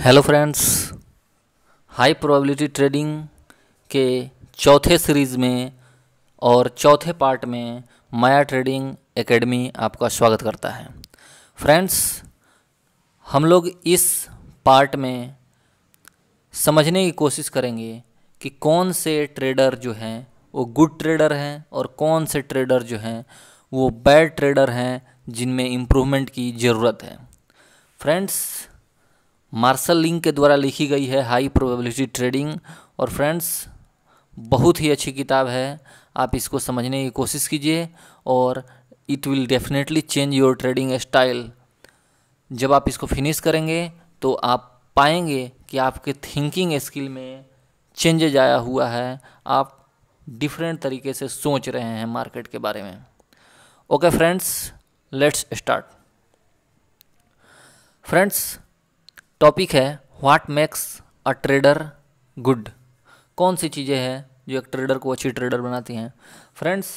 hello friends high probability trading के चौथे series में और चौथे पार्ट में माया ट्रेडिंग एकेडमी आपका स्वागत करता है फ्रेंड्स हम लोग इस पार्ट में समझने की कोशिश करेंगे कि कौन से ट्रेडर जो हैं वो गुड ट्रेडर हैं और कौन से ट्रेडर जो हैं वो बैड ट्रेडर हैं जिनमें इम्प्रूवमेंट की ज़रूरत है फ्रेंड्स मार्शल लिंक के द्वारा लिखी गई है हाई प्रोबेबिलिटी ट्रेडिंग और फ्रेंड्स बहुत ही अच्छी किताब है आप इसको समझने की कोशिश कीजिए और it will definitely change your trading style जब आप इसको फिनिश करेंगे तो आप पाएंगे कि आपके थिंकिंग स्किल में चेंजेज आया हुआ है आप डिफरेंट तरीके से सोच रहे हैं मार्केट के बारे में okay friends let's start friends topic है what makes a trader good कौन सी चीज़ें हैं जो एक ट्रेडर को अच्छी ट्रेडर बनाती हैं फ्रेंड्स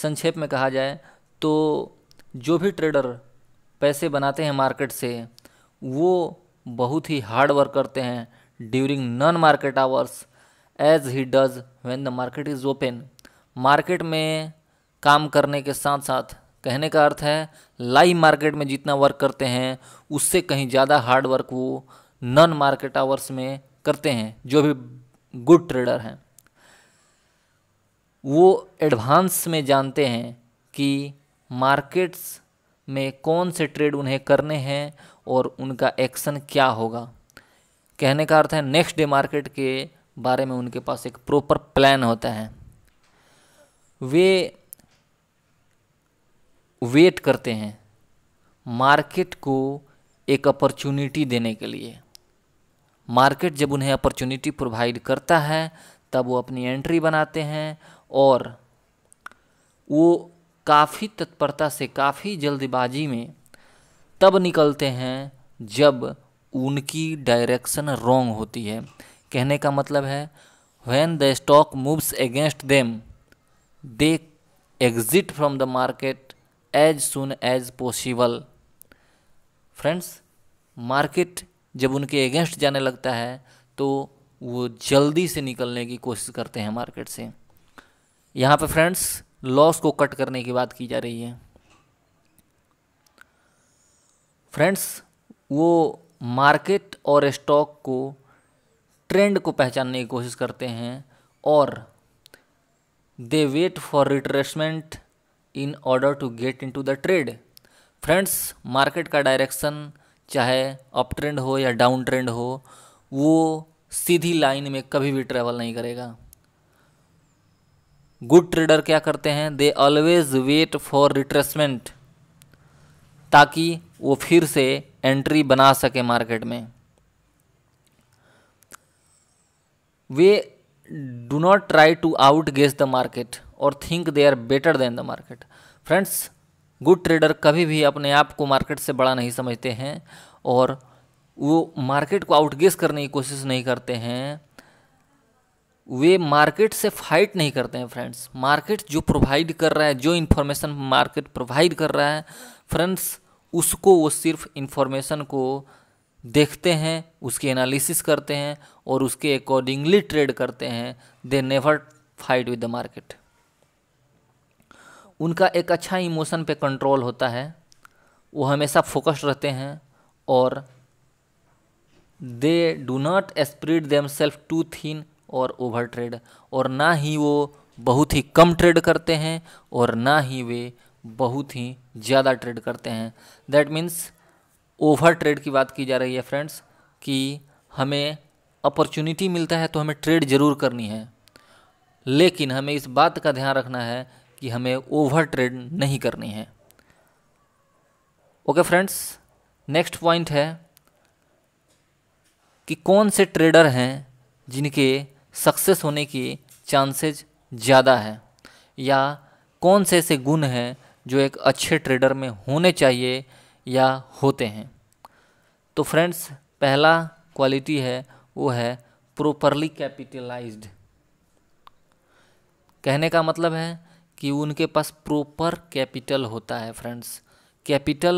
संक्षेप में कहा जाए तो जो भी ट्रेडर पैसे बनाते हैं मार्केट से वो बहुत ही हार्ड वर्क करते हैं during non market hours as he does when the market is open market में काम करने के साथ साथ कहने का अर्थ है लाइव मार्केट में जितना वर्क करते हैं उससे कहीं ज़्यादा हार्ड वर्क वो नॉन मार्केट आवर्स में करते हैं जो भी गुड ट्रेडर हैं वो एडवांस में जानते हैं कि मार्केट्स में कौन से ट्रेड उन्हें करने हैं और उनका एक्शन क्या होगा कहने का अर्थ है नेक्स्ट डे मार्केट के बारे में उनके पास एक प्रॉपर प्लान होता है वे वेट करते हैं मार्केट को एक अपॉर्चुनिटी देने के लिए मार्केट जब उन्हें अपॉर्चुनिटी प्रोवाइड करता है तब वो अपनी एंट्री बनाते हैं और वो काफ़ी तत्परता से काफ़ी जल्दबाजी में तब निकलते हैं जब उनकी डायरेक्शन रॉन्ग होती है कहने का मतलब है when the stock moves against them they exit from the market as soon as possible friends market जब उनके अगेंस्ट जाने लगता है तो वो जल्दी से निकलने की कोशिश करते हैं मार्केट से यहाँ पे फ्रेंड्स लॉस को कट करने की बात की जा रही है फ्रेंड्स वो मार्केट और स्टॉक को ट्रेंड को पहचानने की कोशिश करते हैं और they wait for retracement in order to get into the trade friends market का डायरेक्शन चाहे अप ट्रेंड हो या डाउन ट्रेंड हो वो सीधी लाइन में कभी भी ट्रेवल नहीं करेगा गुड ट्रेडर क्या करते हैं they always wait for retracement ताकि वो फिर से एंट्री बना सके मार्केट में वे do not try to outguess the market और think they are better than the market friends good trader कभी भी अपने आप को मार्केट से बड़ा नहीं समझते हैं और वो मार्केट को आउटगेस करने की कोशिश नहीं करते हैं वे मार्केट से फाइट नहीं करते हैं फ्रेंड्स मार्केट जो प्रोवाइड कर रहा है जो इन्फॉर्मेशन मार्केट प्रोवाइड कर रहा है फ्रेंड्स उसको वो सिर्फ इन्फॉर्मेशन को देखते हैं उसकी एनालिसिस करते हैं और उसके अकॉर्डिंगली ट्रेड करते हैं they never fight with the market उनका एक अच्छा इमोशन पे कंट्रोल होता है वो हमेशा फोकस्ड रहते हैं और they do not spread themselves too thin और ओवर ट्रेड और ना ही वो बहुत ही कम ट्रेड करते हैं और ना ही वे बहुत ही ज़्यादा ट्रेड करते हैं दैट मीन्स ओवर ट्रेड की बात की जा रही है फ्रेंड्स कि हमें अपॉर्चुनिटी मिलता है तो हमें ट्रेड ज़रूर करनी है लेकिन हमें इस बात का ध्यान रखना है कि हमें ओवर ट्रेड नहीं करनी है ओके फ्रेंड्स नेक्स्ट पॉइंट है कि कौन से ट्रेडर हैं जिनके सक्सेस होने की चांसेज ज़्यादा है या कौन से ऐसे गुण हैं जो एक अच्छे ट्रेडर में होने चाहिए या होते हैं तो फ्रेंड्स पहला क्वालिटी है वो है प्रॉपरली कैपिटलाइज्ड कहने का मतलब है कि उनके पास प्रॉपर कैपिटल होता है फ्रेंड्स कैपिटल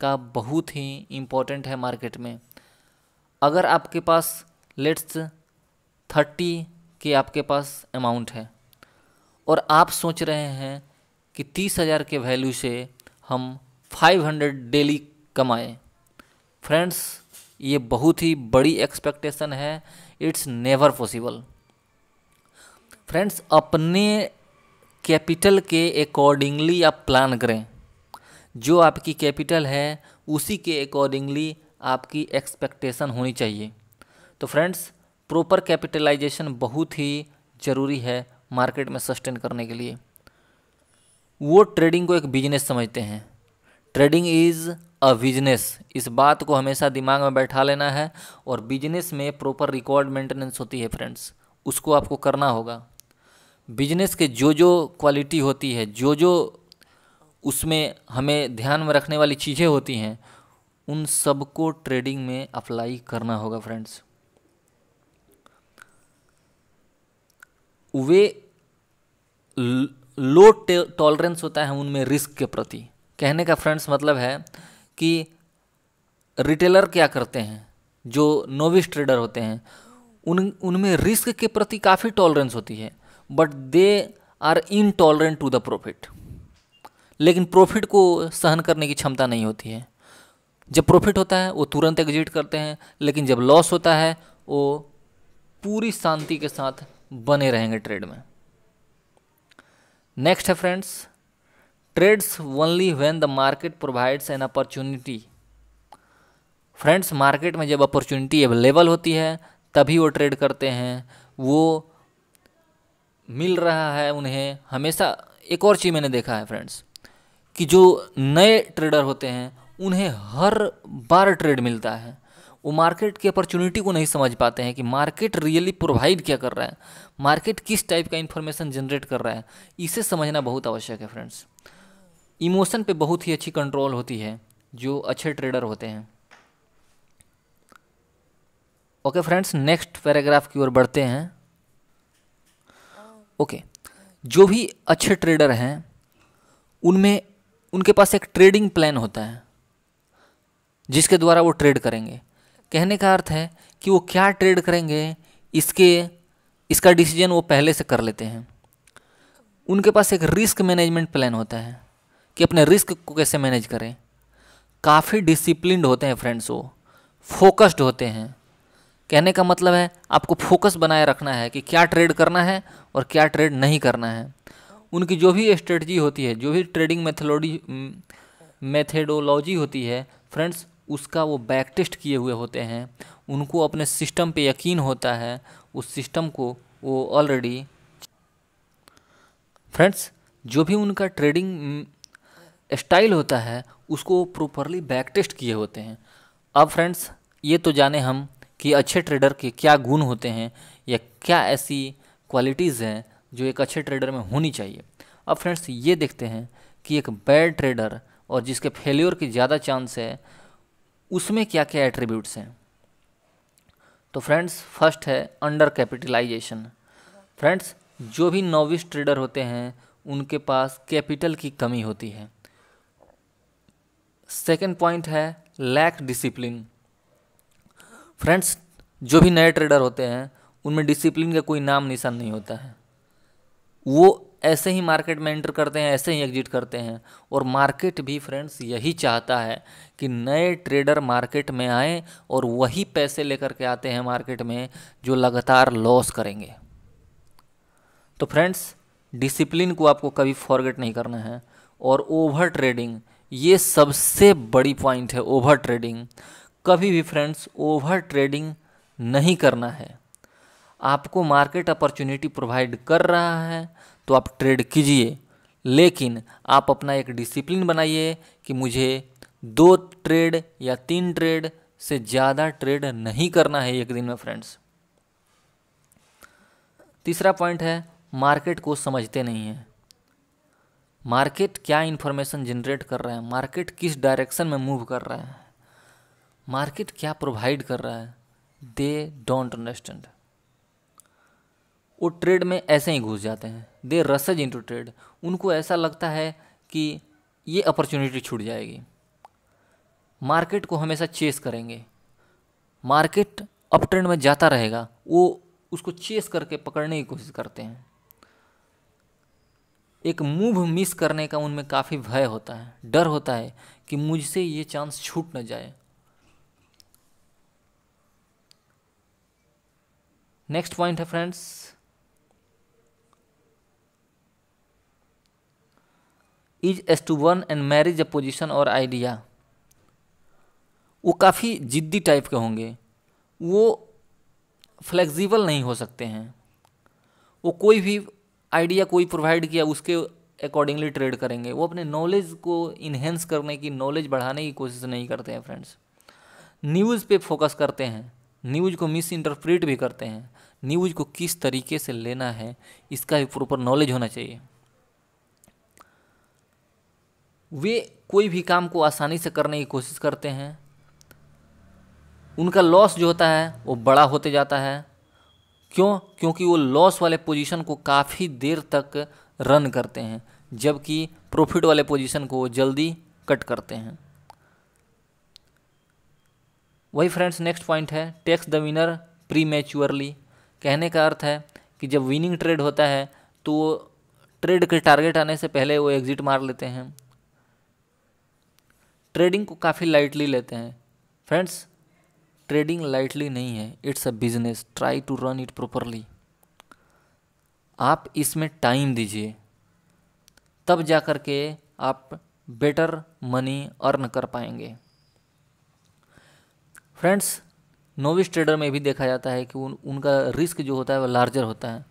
का बहुत ही इम्पोर्टेंट है मार्केट में अगर आपके पास लेट्स थर्टी के आपके पास अमाउंट है और आप सोच रहे हैं कि तीस हज़ार के वैल्यू से हम फाइव हंड्रेड डेली कमाएं फ्रेंड्स ये बहुत ही बड़ी एक्सपेक्टेशन है इट्स नेवर पॉसिबल फ्रेंड्स अपने कैपिटल के अकॉर्डिंगली आप प्लान करें जो आपकी कैपिटल है उसी के अकॉर्डिंगली आपकी एक्सपेक्टेशन होनी चाहिए तो फ्रेंड्स प्रॉपर कैपिटलाइजेशन बहुत ही ज़रूरी है मार्केट में सस्टेन करने के लिए वो ट्रेडिंग को एक बिजनेस समझते हैं ट्रेडिंग इज़ अ बिजनेस इस बात को हमेशा दिमाग में बैठा लेना है और बिजनेस में प्रॉपर रिकॉर्ड मेंटेनेंस होती है फ्रेंड्स उसको आपको करना होगा बिजनेस के जो जो क्वालिटी होती है जो जो उसमें हमें ध्यान में रखने वाली चीज़ें होती हैं उन सबको ट्रेडिंग में अप्लाई करना होगा फ्रेंड्स वे लो टॉलरेंस होता है उनमें रिस्क के प्रति कहने का फ्रेंड्स मतलब है कि रिटेलर क्या करते हैं जो नोविस ट्रेडर होते हैं उन उनमें रिस्क के प्रति काफ़ी टॉलरेंस होती है but they are intolerant to the profit लेकिन प्रॉफिट को सहन करने की क्षमता नहीं होती है जब प्रॉफिट होता है वो तुरंत एग्जिट करते हैं लेकिन जब लॉस होता है वो पूरी शांति के साथ बने रहेंगे ट्रेड में नेक्स्ट है friends trades only when the market provides an opportunity friends market में जब अपॉर्चुनिटी अवेलेबल होती है तभी वो ट्रेड करते हैं वो मिल रहा है उन्हें हमेशा एक और चीज़ मैंने देखा है फ्रेंड्स कि जो नए ट्रेडर होते हैं उन्हें हर बार ट्रेड मिलता है वो मार्केट की अपॉर्चुनिटी को नहीं समझ पाते हैं कि मार्केट रियली प्रोवाइड क्या कर रहा है मार्केट किस टाइप का इन्फॉर्मेशन जनरेट कर रहा है इसे समझना बहुत आवश्यक है फ्रेंड्स इमोशन पे बहुत ही अच्छी कंट्रोल होती है जो अच्छे ट्रेडर होते हैं ओके फ्रेंड्स नेक्स्ट पैराग्राफ की ओर बढ़ते हैं ओके जो भी अच्छे ट्रेडर हैं उनमें उनके पास एक ट्रेडिंग प्लान होता है जिसके द्वारा वो ट्रेड करेंगे कहने का अर्थ है कि वो क्या ट्रेड करेंगे इसके इसका डिसीजन वो पहले से कर लेते हैं उनके पास एक रिस्क मैनेजमेंट प्लान होता है कि अपने रिस्क को कैसे मैनेज करें काफ़ी डिसिप्लिनड होते हैं फ्रेंड्स वो फोकस्ड होते हैं कहने का मतलब है आपको फोकस बनाए रखना है कि क्या ट्रेड करना है और क्या ट्रेड नहीं करना है उनकी जो भी स्ट्रेटजी होती है जो भी ट्रेडिंग मेथोलॉजी मेथेडोलॉजी होती है फ्रेंड्स उसका वो बैक टेस्ट किए हुए होते हैं उनको अपने सिस्टम पे यकीन होता है उस सिस्टम को वो ऑलरेडी फ्रेंड्स जो भी उनका ट्रेडिंग स्टाइल होता है उसको प्रॉपरली बैक टेस्ट किए होते हैं अब फ्रेंड्स ये तो जाने हम कि अच्छे ट्रेडर के क्या गुण होते हैं या क्या ऐसी क्वालिटीज़ हैं जो एक अच्छे ट्रेडर में होनी चाहिए अब फ्रेंड्स ये देखते हैं कि एक बैड ट्रेडर और जिसके फेल्योर की ज़्यादा चांस है उसमें क्या क्या एट्रीब्यूट्स हैं तो फ्रेंड्स फर्स्ट है अंडर कैपिटलाइजेशन फ्रेंड्स जो भी नोविस ट्रेडर होते हैं उनके पास कैपिटल की कमी होती है सेकेंड पॉइंट है लैक डिसिप्लिन फ्रेंड्स जो भी नए ट्रेडर होते हैं उनमें डिसिप्लिन का कोई नाम निशान नहीं होता है वो ऐसे ही मार्केट में एंटर करते हैं ऐसे ही एग्जिट करते हैं और मार्केट भी फ्रेंड्स यही चाहता है कि नए ट्रेडर मार्केट में आए और वही पैसे लेकर के आते हैं मार्केट में जो लगातार लॉस करेंगे तो फ्रेंड्स डिसिप्लिन को आपको कभी फॉरगेट नहीं करना है और ओवर ट्रेडिंग ये सबसे बड़ी पॉइंट है ओवर ट्रेडिंग कभी भी फ्रेंड्स ओवर ट्रेडिंग नहीं करना है आपको मार्केट अपॉर्चुनिटी प्रोवाइड कर रहा है तो आप ट्रेड कीजिए लेकिन आप अपना एक डिसिप्लिन बनाइए कि मुझे दो ट्रेड या तीन ट्रेड से ज़्यादा ट्रेड नहीं करना है एक दिन में फ्रेंड्स तीसरा पॉइंट है मार्केट को समझते नहीं हैं मार्केट क्या इन्फॉर्मेशन जनरेट कर रहा है मार्केट किस डायरेक्शन में मूव कर रहा है मार्केट क्या प्रोवाइड कर रहा है दे डोंट अंडरस्टैंड वो ट्रेड में ऐसे ही घुस जाते हैं दे रसज टू ट्रेड उनको ऐसा लगता है कि ये अपॉर्चुनिटी छूट जाएगी मार्केट को हमेशा चेस करेंगे मार्केट अप ट्रेंड में जाता रहेगा वो उसको चेस करके पकड़ने की कोशिश करते हैं एक मूव मिस करने का उनमें काफ़ी भय होता है डर होता है कि मुझसे ये चांस छूट न जाए नेक्स्ट पॉइंट है friends is stubborn and marries a position और आइडिया वो काफ़ी जिद्दी टाइप के होंगे वो फ्लेक्सिबल नहीं हो सकते हैं वो कोई भी आइडिया कोई प्रोवाइड किया उसके अकॉर्डिंगली ट्रेड करेंगे वो अपने नॉलेज को इन्हेंस करने की नॉलेज बढ़ाने की कोशिश नहीं करते हैं फ्रेंड्स न्यूज़ पे फोकस करते हैं न्यूज़ को मिस इंटरप्रेट भी करते हैं न्यूज़ को किस तरीके से लेना है इसका भी प्रॉपर नॉलेज होना चाहिए वे कोई भी काम को आसानी से करने की कोशिश करते हैं उनका लॉस जो होता है वो बड़ा होते जाता है क्यों क्योंकि वो लॉस वाले पोजीशन को काफ़ी देर तक रन करते हैं जबकि प्रॉफिट वाले पोजीशन को जल्दी कट करते हैं वही फ्रेंड्स नेक्स्ट पॉइंट है takes the winner prematurely कहने का अर्थ है कि जब विनिंग ट्रेड होता है तो वो ट्रेड के टारगेट आने से पहले वो एग्जिट मार लेते हैं ट्रेडिंग को काफ़ी लाइटली लेते हैं फ्रेंड्स ट्रेडिंग लाइटली नहीं है it's a business try to run it properly आप इसमें टाइम दीजिए तब जा कर के आप बेटर मनी अर्न कर पाएंगे फ्रेंड्स नोविस ट्रेडर में भी देखा जाता है कि उन उनका रिस्क जो होता है वह लार्जर होता है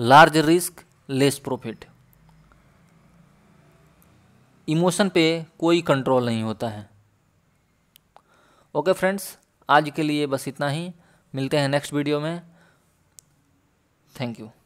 large risk less profit emotion पे कोई कंट्रोल नहीं होता है ओके फ्रेंड्स आज के लिए बस इतना ही मिलते हैं नेक्स्ट वीडियो में थैंक यू